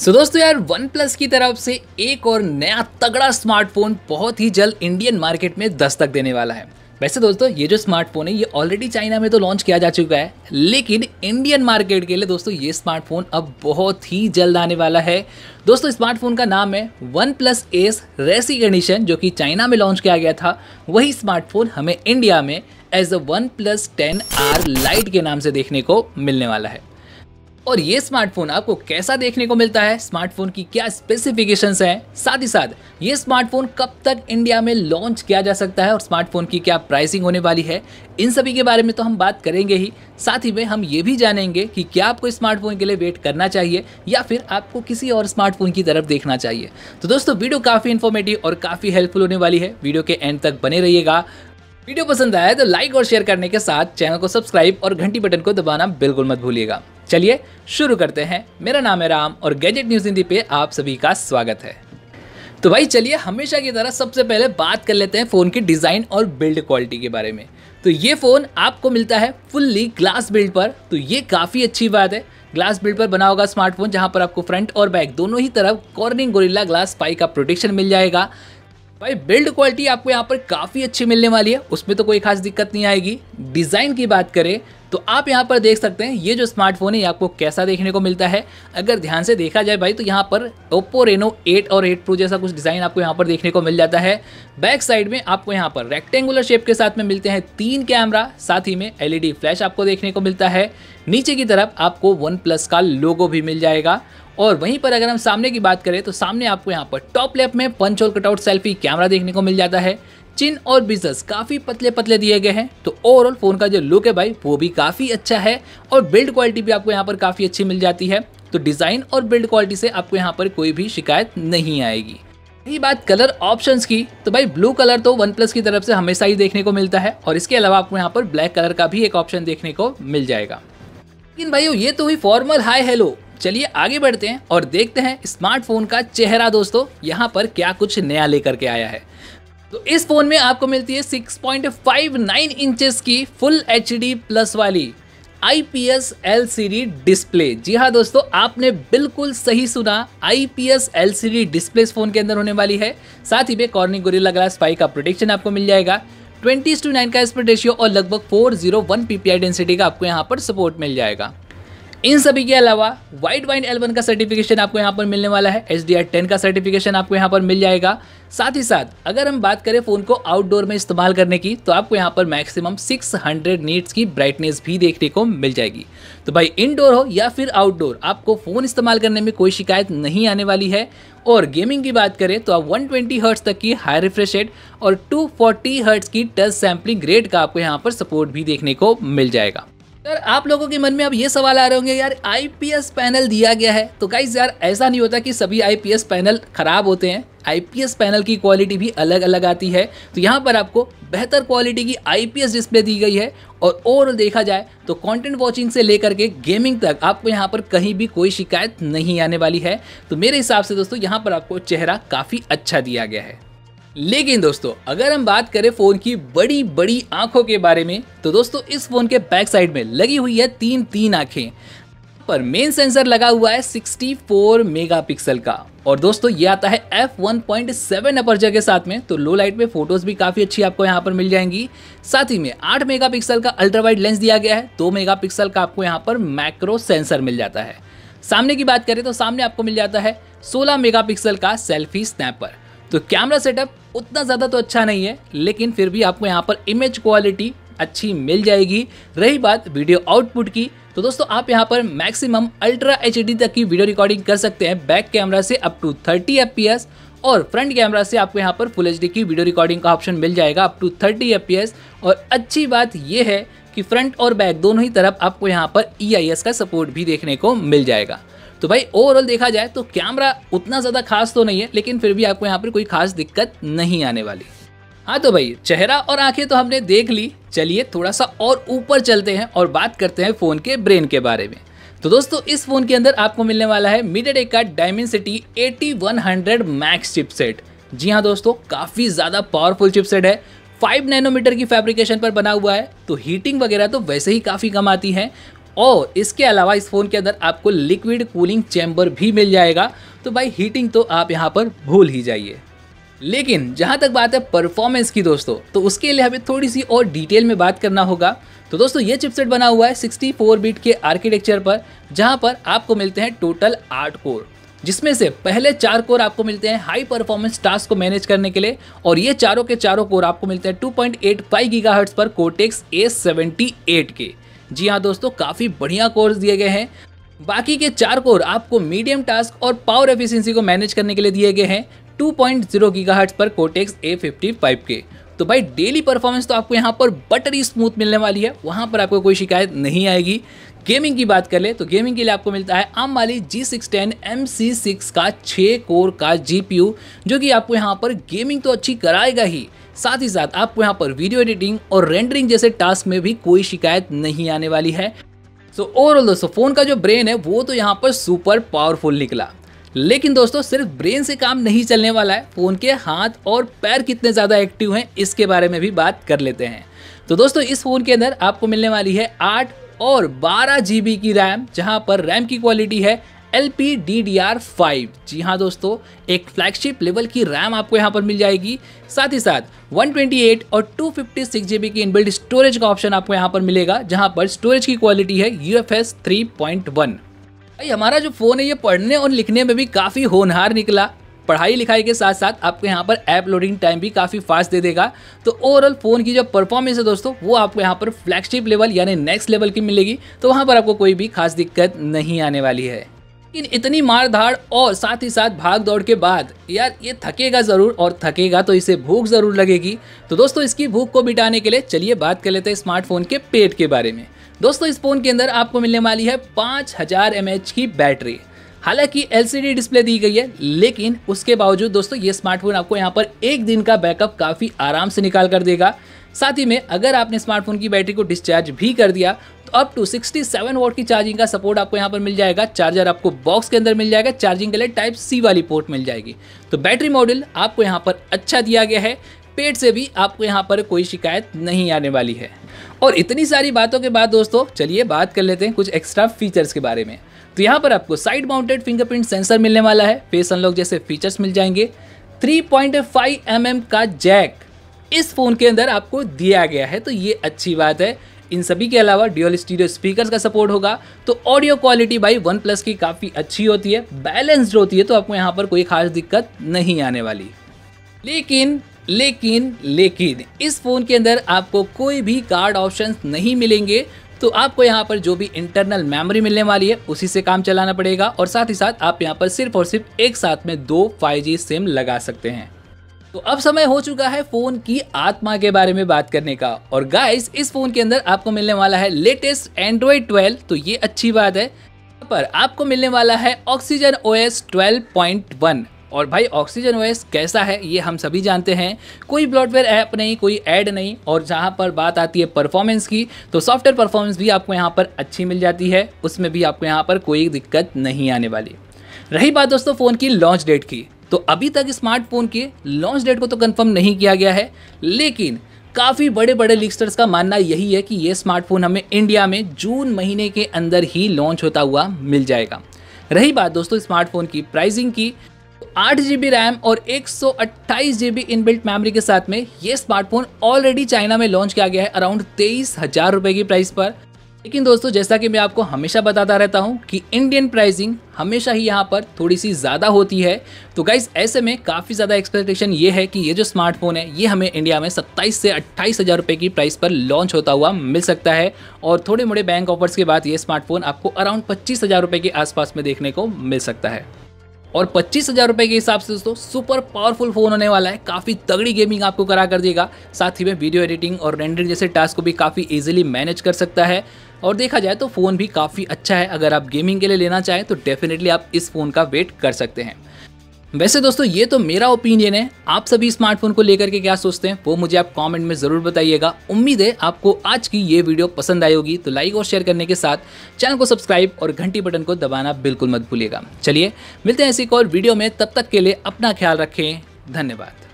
सो so, दोस्तों यार one OnePlus की तरफ से एक और नया तगड़ा स्मार्टफोन बहुत ही जल्द इंडियन मार्केट में दस्तक देने वाला है वैसे दोस्तों ये जो स्मार्टफोन है ये ऑलरेडी चाइना में तो लॉन्च किया जा चुका है लेकिन इंडियन मार्केट के लिए दोस्तों ये स्मार्टफोन अब बहुत ही जल्द आने वाला है दोस्तों स्मार्टफोन का नाम है OnePlus Ace racing edition जो कि चाइना में लॉन्च किया गया था वही स्मार्टफोन हमें इंडिया में as a OnePlus ten R lite के नाम से देखने को मिलने वाला है और ये स्मार्टफोन आपको कैसा देखने को मिलता है स्मार्टफोन की क्या स्पेसिफिकेशंस हैं साथ ही साथ ये स्मार्टफोन कब तक इंडिया में लॉन्च किया जा सकता है और स्मार्टफोन की क्या प्राइसिंग होने वाली है इन सभी के बारे में तो हम बात करेंगे ही साथ ही में हम ये भी जानेंगे कि क्या आपको स्मार्टफोन के लिए वेट करना चाहिए या फिर आपको किसी और स्मार्टफोन की तरफ देखना चाहिए तो दोस्तों वीडियो काफ़ी इन्फॉर्मेटिव और काफ़ी हेल्पफुल होने वाली है वीडियो के एंड तक बने रहिएगा वीडियो पसंद आया तो लाइक और शेयर करने के साथ चैनल को सब्सक्राइब और घंटी बटन को दबाना बिल्कुल मत भूलिएगा चलिए शुरू करते हैं मेरा नाम है राम और गैजेट न्यूज़ हिंदी पे आप सभी का स्वागत है तो भाई चलिए हमेशा की तरह सबसे पहले बात कर लेते हैं फ़ोन की डिज़ाइन और बिल्ड क्वालिटी के बारे में तो ये फ़ोन आपको मिलता है फुल्ली ग्लास बिल्ड पर तो ये काफ़ी अच्छी बात है ग्लास बिल्ड पर बना होगा स्मार्टफोन जहां पर आपको फ्रंट और बैक दोनों ही तरफ कॉर्निंग गोरिल्ला ग्लास पाई का प्रोटेक्शन मिल जाएगा भाई बिल्ड क्वालिटी आपको यहाँ पर काफ़ी अच्छी मिलने वाली है उसमें तो कोई खास दिक्कत नहीं आएगी डिज़ाइन की बात करें तो आप यहाँ पर देख सकते हैं ये जो स्मार्टफोन है ये आपको कैसा देखने को मिलता है अगर ध्यान से देखा जाए भाई तो यहाँ पर ओप्पो रेनो 8 और 8 प्रो जैसा कुछ डिज़ाइन आपको यहाँ पर देखने को मिल जाता है बैक साइड में आपको यहाँ पर रेक्टेंगुलर शेप के साथ में मिलते हैं तीन कैमरा साथ ही में एलईडी फ्लैश e आपको देखने को मिलता है नीचे की तरफ आपको वन प्लस का लोगो भी मिल जाएगा और वहीं पर अगर हम सामने की बात करें तो सामने आपको यहाँ पर टॉप लेफ्ट में पंच और कटआउट सेल्फी कैमरा देखने को मिल जाता है चिन और बिजनेस काफ़ी पतले पतले दिए गए हैं तो ओवरऑल फ़ोन का जो लुक है भाई वो भी काफ़ी अच्छा है और बिल्ड क्वालिटी भी आपको यहाँ पर काफ़ी अच्छी मिल जाती है तो डिज़ाइन और बिल्ड क्वालिटी से आपको यहाँ पर कोई भी शिकायत नहीं आएगी रही बात कलर ऑप्शंस की तो भाई ब्लू कलर तो वन प्लस की तरफ से हमेशा ही देखने को मिलता है और इसके अलावा आपको यहाँ पर ब्लैक कलर का भी एक ऑप्शन देखने को मिल जाएगा लेकिन भाई ये तो हुई फॉर्मल हाई हेलो चलिए आगे बढ़ते हैं और देखते हैं स्मार्टफोन का चेहरा दोस्तों यहाँ पर क्या कुछ नया लेकर के आया है तो इस फोन में आपको मिलती है 6.59 इंचेस की फुल एच प्लस वाली I P S L C D display जी हाँ दोस्तों आपने बिल्कुल सही सुना I P S L C D display इस फोन के अंदर होने वाली है साथ ही में कॉर्निंग गोरिल्ला ग्लास 5 का प्रोटेक्शन आपको मिल जाएगा ट्वेंटी टू नाइन का स्पीड रेशियो और लगभग four zero one P P I density का आपको यहाँ पर सपोर्ट मिल जाएगा इन सभी के अलावा वाइट वाइन एल्बन का सर्टिफिकेशन आपको यहाँ पर मिलने वाला है एच डी का सर्टिफिकेशन आपको यहाँ पर मिल जाएगा साथ ही साथ अगर हम बात करें फ़ोन को आउटडोर में इस्तेमाल करने की तो आपको यहाँ पर मैक्सिमम 600 नीट्स की ब्राइटनेस भी देखने को मिल जाएगी तो भाई इनडोर हो या फिर आउटडोर आपको फ़ोन इस्तेमाल करने में कोई शिकायत नहीं आने वाली है और गेमिंग की बात करें तो आप 120 ट्वेंटी तक की हाई रिफ्रेश रेट और 240 फोर्टी की टच सैम्पलिंग रेट का आपको यहाँ पर सपोर्ट भी देखने को मिल जाएगा सर आप लोगों के मन में अब ये सवाल आ रहे होंगे यार आईपीएस पैनल दिया गया है तो गाइज यार ऐसा नहीं होता कि सभी आईपीएस पैनल ख़राब होते हैं आईपीएस पैनल की क्वालिटी भी अलग अलग आती है तो यहाँ पर आपको बेहतर क्वालिटी की आईपीएस डिस्प्ले दी गई है और ओवरऑल देखा जाए तो कंटेंट वॉचिंग से लेकर के गेमिंग तक आपको यहाँ पर कहीं भी कोई शिकायत नहीं आने वाली है तो मेरे हिसाब से दोस्तों यहाँ पर आपको चेहरा काफ़ी अच्छा दिया गया है लेकिन दोस्तों अगर हम बात करें फोन की बड़ी बड़ी आंखों के बारे में तो दोस्तों इस फोन के बैक साइड में लगी हुई है तीन तीन आंखें पर मेन सेंसर लगा हुआ है 64 मेगापिक्सल का और दोस्तों ये आता है F one point seven aperture के साथ में तो लो लाइट में फोटोज भी काफ़ी अच्छी आपको यहाँ पर मिल जाएंगी साथ ही में 8 मेगापिक्सल का अल्ट्रा वाइड लेंस दिया गया है 2 मेगापिक्सल का आपको यहाँ पर मैक्रो सेंसर मिल जाता है सामने की बात करें तो सामने आपको मिल जाता है सोलह मेगा का सेल्फी स्नैपर तो कैमरा सेटअप उतना ज़्यादा तो अच्छा नहीं है लेकिन फिर भी आपको यहाँ पर इमेज क्वालिटी अच्छी मिल जाएगी रही बात वीडियो आउटपुट की तो दोस्तों आप यहाँ पर मैक्सिमम अल्ट्रा एच तक की वीडियो रिकॉर्डिंग कर सकते हैं बैक कैमरा से अप टू 30 एफ और फ्रंट कैमरा से आपको यहाँ पर फुल एच की वीडियो रिकॉर्डिंग का ऑप्शन मिल जाएगा अप टू 30 एफ और अच्छी बात यह है कि फ्रंट और बैक दोनों ही तरफ आपको यहाँ पर ई e का सपोर्ट भी देखने को मिल जाएगा तो भाई ओवरऑल देखा जाए तो कैमरा उतना ज़्यादा खास तो नहीं है लेकिन फिर भी आपको यहाँ पर कोई खास दिक्कत नहीं आने वाली हाँ तो भाई चेहरा और आंखें तो हमने देख ली चलिए थोड़ा सा और ऊपर चलते हैं और बात करते हैं फ़ोन के ब्रेन के बारे में तो दोस्तों इस फ़ोन के अंदर आपको मिलने वाला है मीडियाटेक का डायमेंसिटी 8100 मैक्स चिपसेट जी हाँ दोस्तों काफ़ी ज़्यादा पावरफुल चिपसेट है 5 नैनोमीटर की फैब्रिकेशन पर बना हुआ है तो हीटिंग वगैरह तो वैसे ही काफ़ी कम आती है और इसके अलावा इस फ़ोन के अंदर आपको लिक्विड कूलिंग चैम्बर भी मिल जाएगा तो भाई हीटिंग तो आप यहाँ पर भूल ही जाइए लेकिन जहाँ तक बात है परफॉर्मेंस की दोस्तों तो उसके लिए हमें थोड़ी सी और डिटेल में बात करना होगा तो दोस्तों ये चिपसेट बना हुआ है 64 बिट के आर्किटेक्चर पर जहाँ पर आपको मिलते हैं टोटल आठ कोर जिसमें से पहले चार कोर आपको मिलते हैं हाई परफॉर्मेंस टास्क को मैनेज करने के लिए और ये चारों के चारों कोर आपको मिलते हैं 2.85 पॉइंट पर कोटेक्स ए के जी हाँ दोस्तों काफ़ी बढ़िया कोर्स दिए गए हैं बाकी के चार कोर आपको मीडियम टास्क और पावर एफिशिएंसी को मैनेज करने के लिए दिए गए हैं 2.0 पॉइंट पर कोटेक्स ए के तो भाई डेली परफॉर्मेंस तो आपको यहाँ पर बटरी स्मूथ मिलने वाली है वहाँ पर आपको कोई शिकायत नहीं आएगी गेमिंग की बात कर ले तो गेमिंग के लिए आपको मिलता है आम वाली G six ten M C six का छः कोर का जी पी यू जो कि आपको यहाँ पर गेमिंग तो अच्छी कराएगा ही साथ ही साथ आपको यहाँ पर वीडियो एडिटिंग और रेंडरिंग जैसे टास्क में भी कोई शिकायत नहीं आने वाली है सो ओवरऑल दोस्तों फ़ोन का जो ब्रेन है वो तो यहाँ पर सुपर पावरफुल निकला लेकिन दोस्तों सिर्फ ब्रेन से काम नहीं चलने वाला है फ़ोन के हाथ और पैर कितने ज़्यादा एक्टिव हैं इसके बारे में भी बात कर लेते हैं तो दोस्तों इस फ़ोन के अंदर आपको मिलने वाली है आठ और बारह जी की रैम जहाँ पर रैम की क्वालिटी है L P D D R five जी हाँ दोस्तों एक फ्लैगशिप लेवल की रैम आपको यहाँ पर मिल जाएगी साथ ही साथ 128 और 256 फिफ्टी की इनबिल्ट स्टोरेज का ऑप्शन आपको यहाँ पर मिलेगा जहाँ पर स्टोरेज की क्वालिटी है U F S three point one भाई हमारा जो फ़ोन है ये पढ़ने और लिखने में भी काफ़ी होनहार निकला पढ़ाई लिखाई के साथ साथ आपको यहाँ पर ऐप लोडिंग टाइम भी काफ़ी फास्ट दे देगा तो ओवरऑल फ़ोन की जो परफॉर्मेंस है दोस्तों वो आपको यहाँ पर फ्लैगशिप लेवल यानी नेक्स्ट लेवल की मिलेगी तो वहाँ पर आपको कोई भी खास दिक्कत नहीं आने वाली है लेकिन इतनी मार धाड़ और साथ ही साथ भाग दौड़ के बाद यार ये थकेगा ज़रूर और थकेगा तो इसे भूख ज़रूर लगेगी तो दोस्तों इसकी भूख को बिटाने के लिए चलिए बात कर लेते हैं स्मार्टफोन के पेट के बारे में दोस्तों इस फ़ोन के अंदर आपको मिलने वाली है पाँच हज़ार की बैटरी हालांकि एलसीडी डिस्प्ले दी गई है लेकिन उसके बावजूद दोस्तों ये स्मार्टफोन आपको यहाँ पर एक दिन का बैकअप काफ़ी आराम से निकाल कर देगा साथ ही में अगर आपने स्मार्टफोन की बैटरी को डिस्चार्ज भी कर दिया तो अप टू 67 वोट की चार्जिंग का सपोर्ट आपको यहाँ पर मिल जाएगा चार्जर आपको बॉक्स के अंदर मिल जाएगा चार्जिंग के लिए टाइप सी वाली पोर्ट मिल जाएगी तो बैटरी मॉडल आपको यहाँ पर अच्छा दिया गया है पेट से भी आपको यहाँ पर कोई शिकायत नहीं आने वाली है और इतनी सारी बातों के बाद दोस्तों चलिए बात कर लेते हैं कुछ एक्स्ट्रा फीचर्स के बारे में तो यहाँ पर आपको साइड माउंटेड फिंगरप्रिंट सेंसर मिलने वाला है फेस अनलॉक जैसे फीचर्स मिल जाएंगे 3.5 पॉइंट mm का जैक इस फ़ोन के अंदर आपको दिया गया है तो ये अच्छी बात है इन सभी के अलावा ड्यूअल स्टीरियो स्पीकर्स का सपोर्ट होगा तो ऑडियो क्वालिटी भाई वन प्लस की काफ़ी अच्छी होती है बैलेंस्ड होती है तो आपको यहाँ पर कोई खास दिक्कत नहीं आने वाली लेकिन लेकिन लेकिन इस फ़ोन के अंदर आपको कोई भी कार्ड ऑप्शंस नहीं मिलेंगे तो आपको यहाँ पर जो भी इंटरनल मेमोरी मिलने वाली है उसी से काम चलाना पड़ेगा और साथ ही साथ आप यहाँ पर सिर्फ और सिर्फ एक साथ में दो 5G सिम लगा सकते हैं तो अब समय हो चुका है फोन की आत्मा के बारे में बात करने का और गाइस इस फोन के अंदर आपको मिलने वाला है लेटेस्ट एंड्रॉयड ट्वेल्व तो ये अच्छी बात है पर आपको मिलने वाला है ऑक्सीजन ओ एस और भाई ऑक्सीजन ओएस कैसा है ये हम सभी जानते हैं कोई ब्लॉडवेयर ऐप नहीं कोई ऐड नहीं और जहाँ पर बात आती है परफॉर्मेंस की तो सॉफ्टवेयर परफॉर्मेंस भी आपको यहाँ पर अच्छी मिल जाती है उसमें भी आपको यहाँ पर कोई दिक्कत नहीं आने वाली रही बात दोस्तों फ़ोन की लॉन्च डेट की तो अभी तक स्मार्टफोन के लॉन्च डेट को तो कन्फर्म नहीं किया गया है लेकिन काफ़ी बड़े बड़े लिस्टर्स का मानना यही है कि ये स्मार्टफोन हमें इंडिया में जून महीने के अंदर ही लॉन्च होता हुआ मिल जाएगा रही बात दोस्तों स्मार्टफोन की प्राइसिंग की आठ जी रैम और एक सौ अट्ठाईस जी इनबिल्ट मेमोरी के साथ में ये स्मार्टफोन ऑलरेडी चाइना में लॉन्च किया गया है अराउंड तेईस हजार रुपए की प्राइस पर लेकिन दोस्तों जैसा कि मैं आपको हमेशा बताता रहता हूं कि इंडियन प्राइसिंग हमेशा ही यहां पर थोड़ी सी ज़्यादा होती है तो गाइज ऐसे में काफ़ी ज़्यादा एक्सपेक्टेशन ये है कि ये जो स्मार्टफोन है ये हमें इंडिया में 27 से अट्ठाईस हज़ार रुपये की प्राइस पर लॉन्च होता हुआ मिल सकता है और थोड़े मोड़े बैंक ऑफर्स के बाद ये स्मार्टफोन आपको अराउंड पच्चीस हज़ार रुपये के आसपास में देखने को मिल सकता है और पच्चीस हज़ार रुपये के हिसाब से दोस्तों सुपर पावरफुल फ़ोन होने वाला है काफ़ी तगड़ी गेमिंग आपको करा कर देगा साथ ही में वीडियो एडिटिंग और रेंडरिंग जैसे टास्क को भी काफ़ी ईजिली मैनेज कर सकता है और देखा जाए तो फ़ोन भी काफ़ी अच्छा है अगर आप गेमिंग के लिए लेना चाहें तो डेफिनेटली आप इस फ़ोन का वेट कर सकते हैं वैसे दोस्तों ये तो मेरा ओपिनियन है आप सभी स्मार्टफोन को लेकर के क्या सोचते हैं वो मुझे आप कमेंट में ज़रूर बताइएगा उम्मीद है आपको आज की ये वीडियो पसंद आई होगी तो लाइक और शेयर करने के साथ चैनल को सब्सक्राइब और घंटी बटन को दबाना बिल्कुल मत भूलिएगा चलिए मिलते हैं ऐसी एक और वीडियो में तब तक के लिए अपना ख्याल रखें धन्यवाद